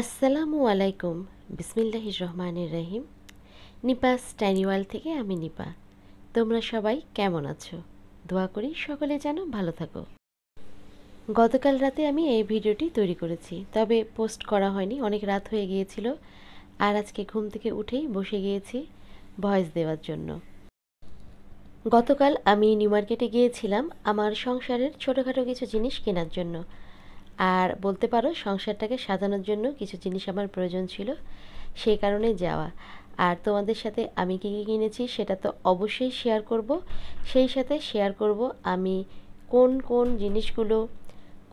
আসসালামু আলাইকুম বিসমিল্লাহ রহমানের রহিম নিপা স্ট্যানিওয়াল থেকে আমি নিপা তোমরা সবাই কেমন আছো দোয়া করি সকলে যেন ভালো থাকো গতকাল রাতে আমি এই ভিডিওটি তৈরি করেছি তবে পোস্ট করা হয়নি অনেক রাত হয়ে গিয়েছিল আর আজকে ঘুম থেকে উঠেই বসে গিয়েছি ভয়েস দেওয়ার জন্য গতকাল আমি নিউ মার্কেটে গিয়েছিলাম আমার সংসারের ছোটোখাটো কিছু জিনিস কেনার জন্য আর বলতে পারো সংসারটাকে সাজানোর জন্য কিছু জিনিস আমার প্রয়োজন ছিল সেই কারণে যাওয়া আর তোমাদের সাথে আমি কী কী কিনেছি সেটা তো অবশ্যই শেয়ার করব সেই সাথে শেয়ার করব আমি কোন কোন জিনিসগুলো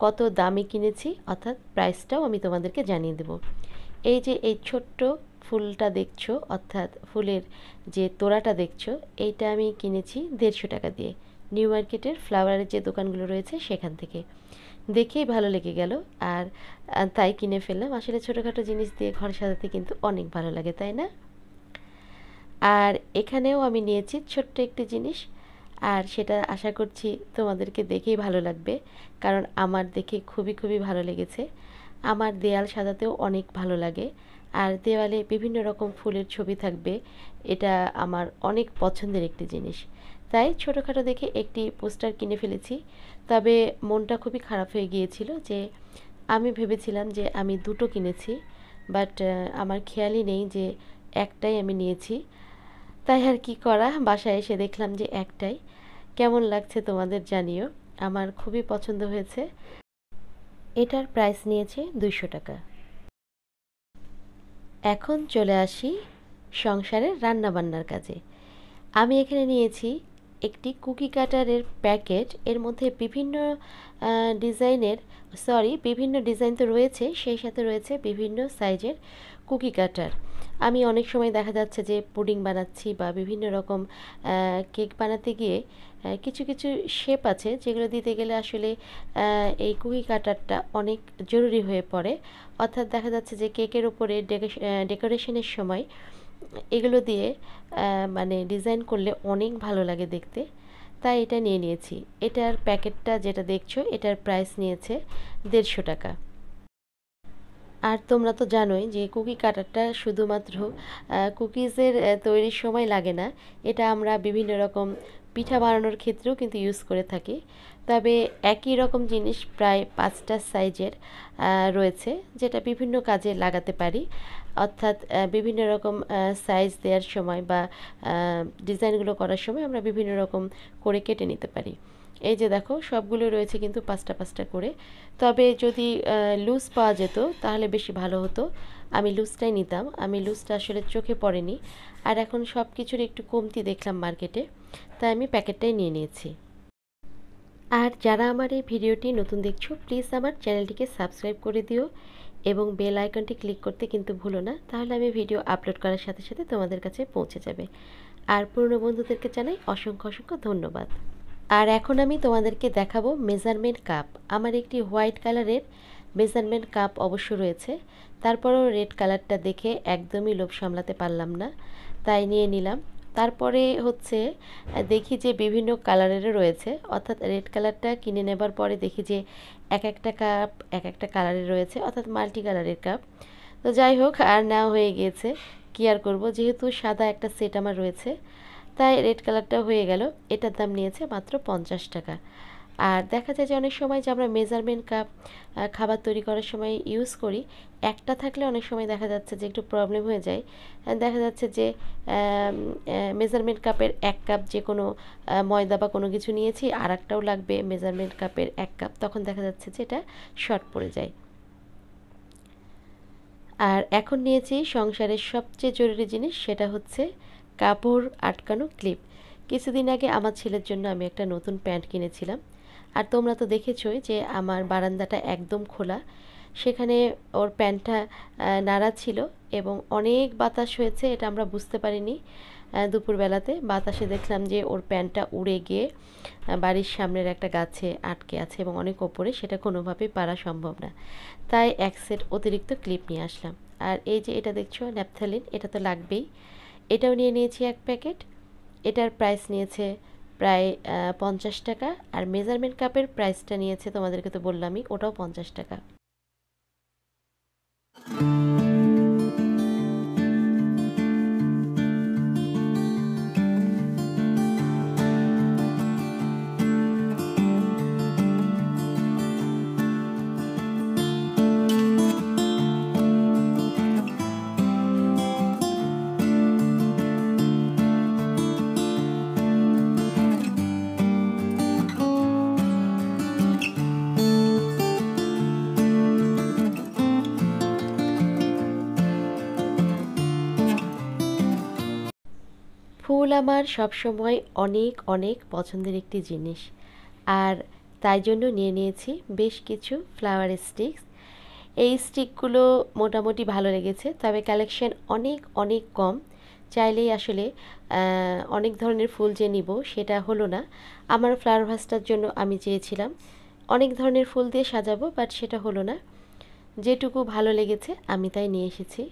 কত দামে কিনেছি অর্থাৎ প্রাইসটাও আমি তোমাদেরকে জানিয়ে দেব এই যে এই ছোট্ট ফুলটা দেখছো অর্থাৎ ফুলের যে তোড়াটা দেখছো এইটা আমি কিনেছি দেড়শো টাকা দিয়ে নিউ মার্কেটের ফ্লাওয়ারের যে দোকানগুলো রয়েছে সেখান থেকে দেখেই ভালো লেগে গেল আর তাই কিনে ফেললাম আসলে ছোটোখাটো জিনিস দিয়ে ঘর সাজাতে কিন্তু অনেক ভালো লাগে তাই না আর এখানেও আমি নিয়েছি ছোট্ট একটি জিনিস আর সেটা আশা করছি তোমাদেরকে দেখেই ভালো লাগবে কারণ আমার দেখে খুবই খুবই ভালো লেগেছে আমার দেয়াল সাজাতেও অনেক ভালো লাগে আর দেওয়ালে বিভিন্ন রকম ফুলের ছবি থাকবে এটা আমার অনেক পছন্দের একটি জিনিস তাই ছোটোখাটো দেখে একটি পোস্টার কিনে ফেলেছি তবে মনটা খুবই খারাপ হয়ে গিয়েছিল যে আমি ভেবেছিলাম যে আমি দুটো কিনেছি বাট আমার খেয়ালই নেই যে একটাই আমি নিয়েছি তাই আর কি করা বাসায় এসে দেখলাম যে একটাই কেমন লাগছে তোমাদের জানিও আমার খুবই পছন্দ হয়েছে এটার প্রাইস নিয়েছে দুইশো টাকা এখন চলে আসি সংসারের রান্নাবান্নার কাজে আমি এখানে নিয়েছি একটি কুকি কাটারের প্যাকেট এর মধ্যে বিভিন্ন ডিজাইনের সরি বিভিন্ন ডিজাইন তো রয়েছে সেই সাথে রয়েছে বিভিন্ন সাইজের কুকি কাটার আমি অনেক সময় দেখা যাচ্ছে যে পুডিং বানাচ্ছি বা বিভিন্ন রকম কেক বানাতে গিয়ে কিছু কিছু শেপ আছে যেগুলো দিতে গেলে আসলে এই কুকি কাটারটা অনেক জরুরি হয়ে পড়ে অর্থাৎ দেখা যাচ্ছে যে কেকের উপরে ডেকোরেশনের সময় এগুলো দিয়ে মানে ডিজাইন করলে অনেক ভালো লাগে দেখতে তাই এটা নিয়ে নিয়েছি এটার প্যাকেটটা যেটা দেখছো এটার প্রাইস নিয়েছে দেড়শো টাকা আর তোমরা তো জানোই যে কুকি কাটারটা শুধুমাত্র কুকিজের তৈরির সময় লাগে না এটা আমরা বিভিন্ন রকম পিঠা বানানোর ক্ষেত্রেও কিন্তু ইউজ করে থাকি তবে একই রকম জিনিস প্রায় পাঁচটা সাইজের রয়েছে যেটা বিভিন্ন কাজে লাগাতে পারি অর্থাৎ বিভিন্ন রকম সাইজ দেওয়ার সময় বা ডিজাইনগুলো করার সময় আমরা বিভিন্ন রকম করে কেটে নিতে পারি এই যে দেখো সবগুলো রয়েছে কিন্তু পাঁচটা পাঁচটা করে তবে যদি লুজ পাওয়া যেত তাহলে বেশি ভালো হতো আমি লুজটাই নিতাম আমি লুজটা আসলে চোখে পড়েনি আর এখন সব কিছুর একটু কমতি দেখলাম মার্কেটে তাই আমি প্যাকেটটাই নিয়ে নিয়েছি আর যারা আমার এই ভিডিওটি নতুন দেখছো প্লিজ আমার চ্যানেলটিকে সাবস্ক্রাইব করে দিও এবং বেল আইকনটি ক্লিক করতে কিন্তু ভুলো না তাহলে আমি ভিডিও আপলোড করার সাথে সাথে তোমাদের কাছে পৌঁছে যাবে আর পুরনো বন্ধুদেরকে জানাই অসংখ্য অসংখ্য ধন্যবাদ আর এখন আমি তোমাদেরকে দেখাবো মেজারমেন্ট কাপ আমার একটি হোয়াইট কালারের মেজারমেন্ট কাপ অবশ্য রয়েছে তারপরও রেড কালারটা দেখে একদমই লোভ সামলাতে পারলাম না তাই নিয়ে নিলাম তারপরে হচ্ছে দেখি যে বিভিন্ন কালারেরও রয়েছে অর্থাৎ রেড কালারটা কিনে নেবার পরে দেখি যে এক একটা কাপ এক একটা কালারের রয়েছে অর্থাৎ মাল্টি কালারের কাপ তো যাই হোক আর না হয়ে গিয়েছে কি আর করবো যেহেতু সাদা একটা সেট আমার রয়েছে তাই রেড কালারটা হয়ে গেল এটার দাম নিয়েছে মাত্র পঞ্চাশ টাকা আর দেখা যায় যে অনেক সময় যে আমরা মেজারমেন্ট কাপ খাবার তৈরি করার সময় ইউজ করি একটা থাকলে অনেক সময় দেখা যাচ্ছে যে একটু প্রবলেম হয়ে যায় দেখা যাচ্ছে যে মেজারমেন্ট কাপের এক কাপ যে কোনো ময়দা বা কোনো কিছু নিয়েছি আর একটাও লাগবে মেজারমেন্ট কাপের এক কাপ তখন দেখা যাচ্ছে যে এটা শর্ট পড়ে যায় আর এখন নিয়েছি সংসারের সবচেয়ে জরুরি জিনিস সেটা হচ্ছে কাপড় আটকানো ক্লিপ কিছুদিন আগে আমার ছেলের জন্য আমি একটা নতুন প্যান্ট কিনেছিলাম আর তোমরা তো দেখেছই যে আমার বারান্দাটা একদম খোলা সেখানে ওর প্যান্টটা নাড়া ছিল এবং অনেক বাতাস হয়েছে এটা আমরা বুঝতে পারিনি দুপুরবেলাতে বাতাসে দেখলাম যে ওর প্যান্টটা উড়ে গিয়ে বাড়ির সামনের একটা গাছে আটকে আছে এবং অনেক ওপরে সেটা কোনোভাবেই পারা সম্ভব না তাই এক সেট অতিরিক্ত ক্লিপ নিয়ে আসলাম আর এই যে এটা দেখছো ন্যাপথালিন এটা তো লাগবেই এটাও নিয়ে নিয়েছি এক প্যাকেট এটার প্রাইস নিয়েছে প্রায় পঞ্চাশ টাকা আর মেজারমেন্ট কাপের প্রাইসটা নিয়েছে তোমাদেরকে তো বললামই ওটাও পঞ্চাশ টাকা ফুল আমার সবসময় অনেক অনেক পছন্দের একটি জিনিস আর তাই জন্য নিয়ে নিয়েছি বেশ কিছু ফ্লাওয়ার স্টিক্স এই স্টিকগুলো মোটামুটি ভালো লেগেছে তবে কালেকশন অনেক অনেক কম চাইলেই আসলে অনেক ধরনের ফুল যে নিব সেটা হলো না আমার ফ্লাওয়ার ভাসটার জন্য আমি চেয়েছিলাম অনেক ধরনের ফুল দিয়ে সাজাবো বাট সেটা হলো না যেটুকু ভালো লেগেছে আমি তাই নিয়ে এসেছি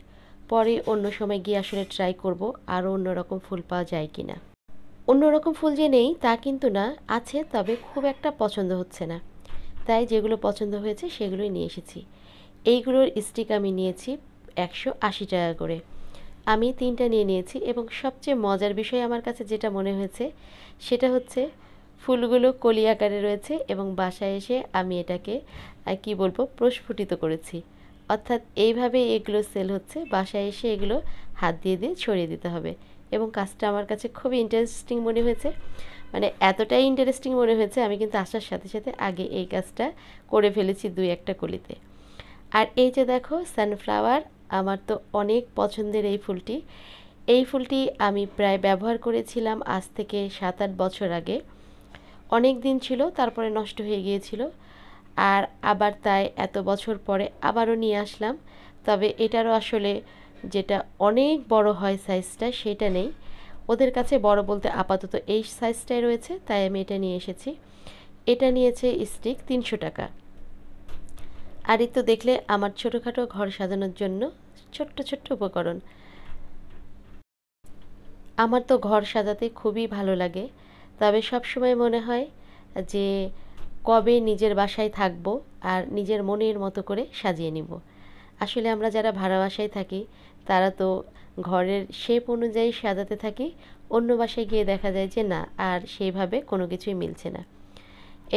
পরে অন্য সময় গিয়ে আসলে ট্রাই করব আরও অন্যরকম ফুল পাওয়া যায় কি না অন্যরকম ফুল যে নেই তা কিন্তু না আছে তবে খুব একটা পছন্দ হচ্ছে না তাই যেগুলো পছন্দ হয়েছে সেগুলোই নিয়ে এসেছি এইগুলোর স্টিক আমি নিয়েছি একশো আশি টাকা করে আমি তিনটা নিয়ে নিয়েছি এবং সবচেয়ে মজার বিষয় আমার কাছে যেটা মনে হয়েছে সেটা হচ্ছে ফুলগুলো কলি আকারে রয়েছে এবং বাসায় এসে আমি এটাকে কি বলবো প্রস্ফুটিত করেছি অর্থাৎ এইভাবে এগুলো সেল হচ্ছে বাসায় এসে এগুলো হাত দিয়ে দিয়ে ছড়িয়ে দিতে হবে এবং কাজটা আমার কাছে খুবই ইন্টারেস্টিং মনে হয়েছে মানে এতটাই ইন্টারেস্টিং মনে হয়েছে আমি কিন্তু আসার সাথে সাথে আগে এই কাজটা করে ফেলেছি দুই একটা কলিতে আর এই যে দেখো সানফ্লাওয়ার আমার তো অনেক পছন্দের এই ফুলটি এই ফুলটি আমি প্রায় ব্যবহার করেছিলাম আজ থেকে সাত আট বছর আগে অনেক দিন ছিল তারপরে নষ্ট হয়ে গিয়েছিল আর আবার তাই এত বছর পরে আবারও নিয়ে আসলাম তবে এটারও আসলে যেটা অনেক বড় হয় সাইজটা সেটা নেই ওদের কাছে বড় বলতে আপাতত এই সাইজটাই রয়েছে তাই আমি এটা নিয়ে এসেছি এটা নিয়েছে স্টিক তিনশো টাকা আর তো দেখলে আমার ছোটোখাটো ঘর সাজানোর জন্য ছোট্ট ছোট্ট উপকরণ আমার তো ঘর সাজাতে খুবই ভালো লাগে তবে সবসময় মনে হয় যে কবে নিজের বাসায় থাকব আর নিজের মনের মতো করে সাজিয়ে নিব আসলে আমরা যারা ভাড়া বাসায় থাকি তারা তো ঘরের শেপ অনুযায়ী সাজাতে থাকি অন্য বাসায় গিয়ে দেখা যায় যে না আর সেইভাবে কোনো কিছুই মিলছে না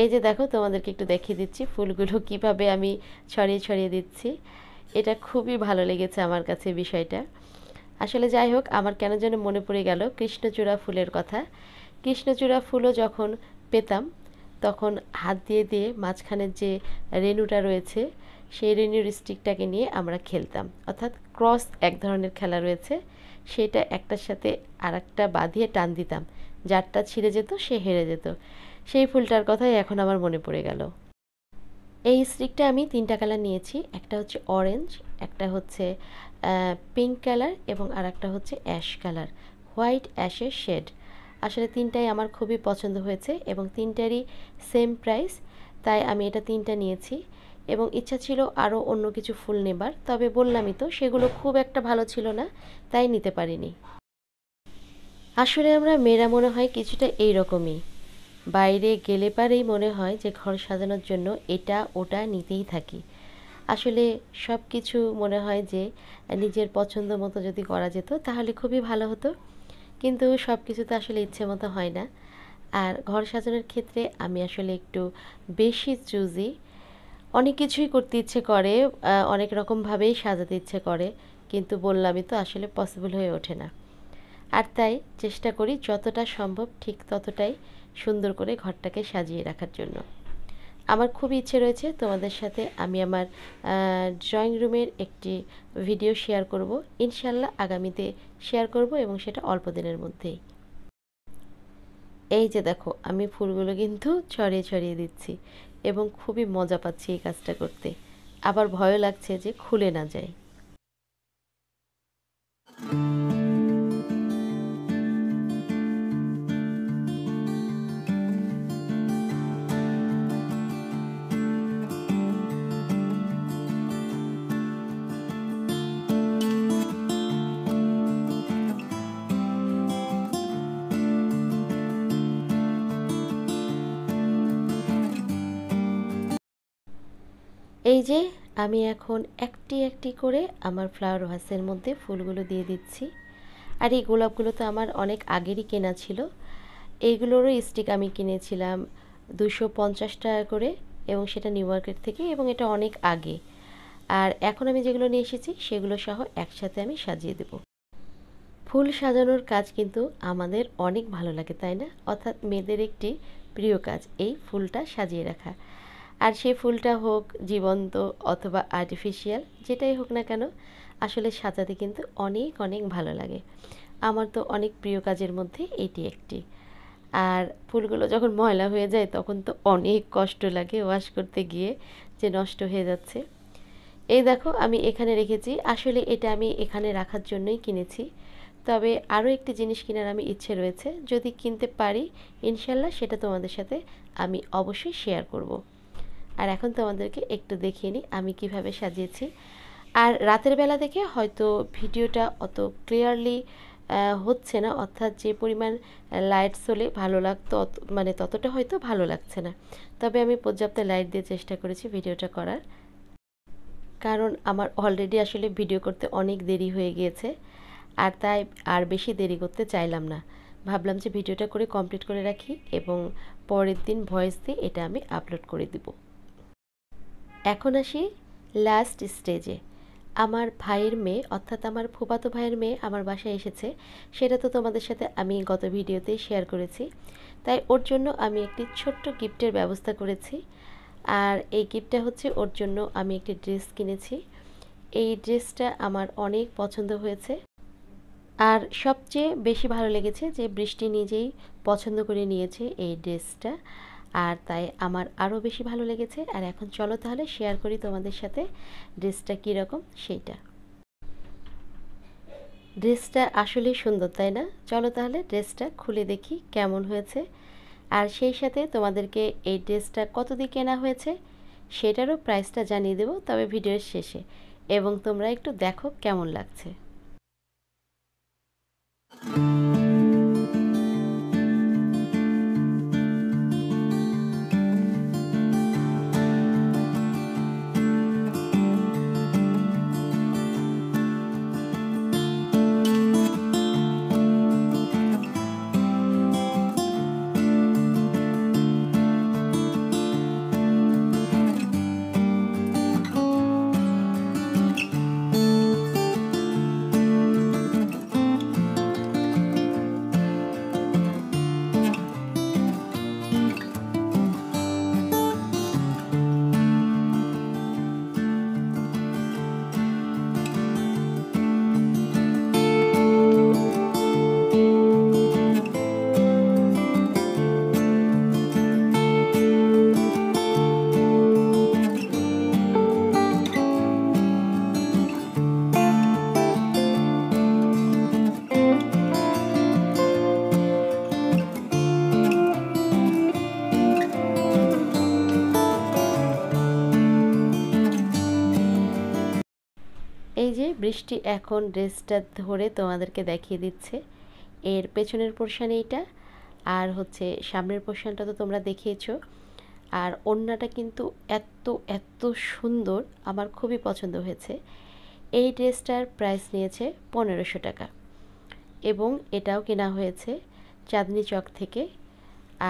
এই যে দেখো তোমাদেরকে একটু দেখিয়ে দিচ্ছি ফুলগুলো কিভাবে আমি ছড়িয়ে ছড়িয়ে দিচ্ছি এটা খুবই ভালো লেগেছে আমার কাছে বিষয়টা আসলে যাই হোক আমার কেন যেন মনে পড়ে গেল কৃষ্ণচূড়া ফুলের কথা কৃষ্ণচূড়া ফুলও যখন পেতাম তখন হাত দিয়ে দিয়ে মাঝখানের যে রেনুটা রয়েছে সেই রেনুর স্টিকটাকে নিয়ে আমরা খেলতাম অর্থাৎ ক্রস এক ধরনের খেলা রয়েছে সেটা একটার সাথে আর একটা বাঁধিয়ে টান দিতাম যারটা ছিঁড়ে যেত সে হেরে যেত সেই ফুলটার কথাই এখন আমার মনে পড়ে গেল এই স্টিকটা আমি তিনটা কালার নিয়েছি একটা হচ্ছে অরেঞ্জ একটা হচ্ছে পিঙ্ক কালার এবং আর একটা হচ্ছে অ্যাশ কালার হোয়াইট অ্যাশের শেড আসলে তিনটাই আমার খুবই পছন্দ হয়েছে এবং তিনটারই সেম প্রাইস তাই আমি এটা তিনটা নিয়েছি এবং ইচ্ছা ছিল আরও অন্য কিছু ফুল নেবার তবে বললামই তো সেগুলো খুব একটা ভালো ছিল না তাই নিতে পারিনি আসলে আমরা মেয়েরা মনে হয় কিছুটা এই রকমই বাইরে গেলে পারেই মনে হয় যে ঘর সাজানোর জন্য এটা ওটা নিতেই থাকি আসলে সব কিছু মনে হয় যে নিজের পছন্দ মতো যদি করা যেত তাহলে খুবই ভালো হতো কিন্তু সব কিছু তো আসলে ইচ্ছে মতো হয় না আর ঘর সাজানোর ক্ষেত্রে আমি আসলে একটু বেশি চুজি অনেক কিছুই করতে ইচ্ছে করে অনেক রকমভাবেই সাজাতে ইচ্ছে করে কিন্তু বললামই তো আসলে পসিবল হয়ে ওঠে না আর তাই চেষ্টা করি যতটা সম্ভব ঠিক ততটাই সুন্দর করে ঘরটাকে সাজিয়ে রাখার জন্য আমার খুব ইচ্ছে রয়েছে তোমাদের সাথে আমি আমার ড্রয়িং রুমের একটি ভিডিও শেয়ার করব ইনশাল্লাহ আগামীতে শেয়ার করব এবং সেটা অল্প দিনের মধ্যেই এই যে দেখো আমি ফুলগুলো কিন্তু ছড়িয়ে ছড়িয়ে দিচ্ছি এবং খুবই মজা পাচ্ছি এই কাজটা করতে আবার ভয়ও লাগছে যে খুলে না যায় এই যে আমি এখন একটি একটি করে আমার ফ্লাওয়ার ভাসের মধ্যে ফুলগুলো দিয়ে দিচ্ছি আর এই গোলাপগুলো তো আমার অনেক আগেরই কেনা ছিল এইগুলোরও স্টিক আমি কিনেছিলাম দুশো পঞ্চাশ টাকা করে এবং সেটা নিউ ইয়র্কের থেকে এবং এটা অনেক আগে আর এখন আমি যেগুলো নিয়ে এসেছি সেগুলো সহ একসাথে আমি সাজিয়ে দেব ফুল সাজানোর কাজ কিন্তু আমাদের অনেক ভালো লাগে তাই না অর্থাৎ মেয়েদের একটি প্রিয় কাজ এই ফুলটা সাজিয়ে রাখা আর সেই ফুলটা হোক জীবন্ত অথবা আর্টিফিশিয়াল যেটাই হোক না কেন আসলে সাজাতে কিন্তু অনেক অনেক ভালো লাগে আমার তো অনেক প্রিয় কাজের মধ্যে এটি একটি আর ফুলগুলো যখন ময়লা হয়ে যায় তখন তো অনেক কষ্ট লাগে ওয়াশ করতে গিয়ে যে নষ্ট হয়ে যাচ্ছে এই দেখো আমি এখানে রেখেছি আসলে এটা আমি এখানে রাখার জন্যই কিনেছি তবে আরও একটি জিনিস কেনার আমি ইচ্ছে রয়েছে যদি কিনতে পারি ইনশাল্লাহ সেটা তোমাদের সাথে আমি অবশ্যই শেয়ার করব আর এখন তোমাদেরকে একটু দেখিয়ে নিই আমি কিভাবে সাজিয়েছি আর রাতের বেলা দেখে হয়তো ভিডিওটা অত ক্লিয়ারলি হচ্ছে না অর্থাৎ যে পরিমাণ লাইট চলে ভালো লাগতো মানে ততটা হয়তো ভালো লাগছে না তবে আমি পর্যাপ্ত লাইট দিয়ে চেষ্টা করেছি ভিডিওটা করার কারণ আমার অলরেডি আসলে ভিডিও করতে অনেক দেরি হয়ে গিয়েছে আর তাই আর বেশি দেরি করতে চাইলাম না ভাবলাম যে ভিডিওটা করে কমপ্লিট করে রাখি এবং পরের দিন ভয়েস দিয়ে এটা আমি আপলোড করে দেবো এখন আসি লাস্ট স্টেজে আমার ভাইয়ের মেয়ে অর্থাৎ আমার ফুপাতো ভাইয়ের মেয়ে আমার বাসায় এসেছে সেটা তো তোমাদের সাথে আমি গত ভিডিওতে শেয়ার করেছি তাই ওর জন্য আমি একটি ছোট্ট গিফটের ব্যবস্থা করেছি আর এই গিফটটা হচ্ছে ওর জন্য আমি একটি ড্রেস কিনেছি এই ড্রেসটা আমার অনেক পছন্দ হয়েছে আর সবচেয়ে বেশি ভালো লেগেছে যে বৃষ্টি নিজেই পছন্দ করে নিয়েছে এই ড্রেসটা আর তাই আমার আরও বেশি ভালো লেগেছে আর এখন চলো তাহলে শেয়ার করি তোমাদের সাথে ড্রেসটা কীরকম সেইটা ড্রেসটা আসলেই সুন্দর তাই না চলো তাহলে ড্রেসটা খুলে দেখি কেমন হয়েছে আর সেই সাথে তোমাদেরকে এই ড্রেসটা কত দিয়ে কেনা হয়েছে সেটারও প্রাইসটা জানিয়ে দেব তবে ভিডিওর শেষে এবং তোমরা একটু দেখো কেমন লাগছে বৃষ্টি এখন ড্রেসটা ধরে তোমাদেরকে দেখিয়ে দিচ্ছে এর পেছনের পোর্শান এইটা আর হচ্ছে সামনের পোর্শানটা তো তোমরা দেখিয়েছো আর ওড়নাটা কিন্তু এত এত সুন্দর আমার খুবই পছন্দ হয়েছে এই ড্রেসটার প্রাইস নিয়েছে পনেরোশো টাকা এবং এটাও কেনা হয়েছে চাঁদনি চক থেকে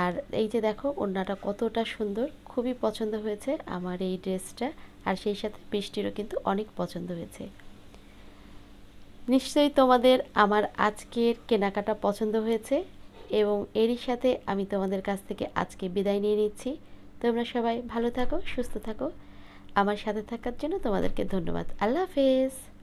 আর এই যে দেখো ওড়নাটা কতটা সুন্দর খুবই পছন্দ হয়েছে আমার এই ড্রেসটা আর সেই সাথে বৃষ্টিরও কিন্তু অনেক পছন্দ হয়েছে নিশ্চয়ই তোমাদের আমার আজকের কেনাকাটা পছন্দ হয়েছে এবং এরই সাথে আমি তোমাদের কাছ থেকে আজকে বিদায় নিয়ে নিচ্ছি তোমরা সবাই ভালো থাকো সুস্থ থাকো আমার সাথে থাকার জন্য তোমাদেরকে ধন্যবাদ আল্লাহ হাফেজ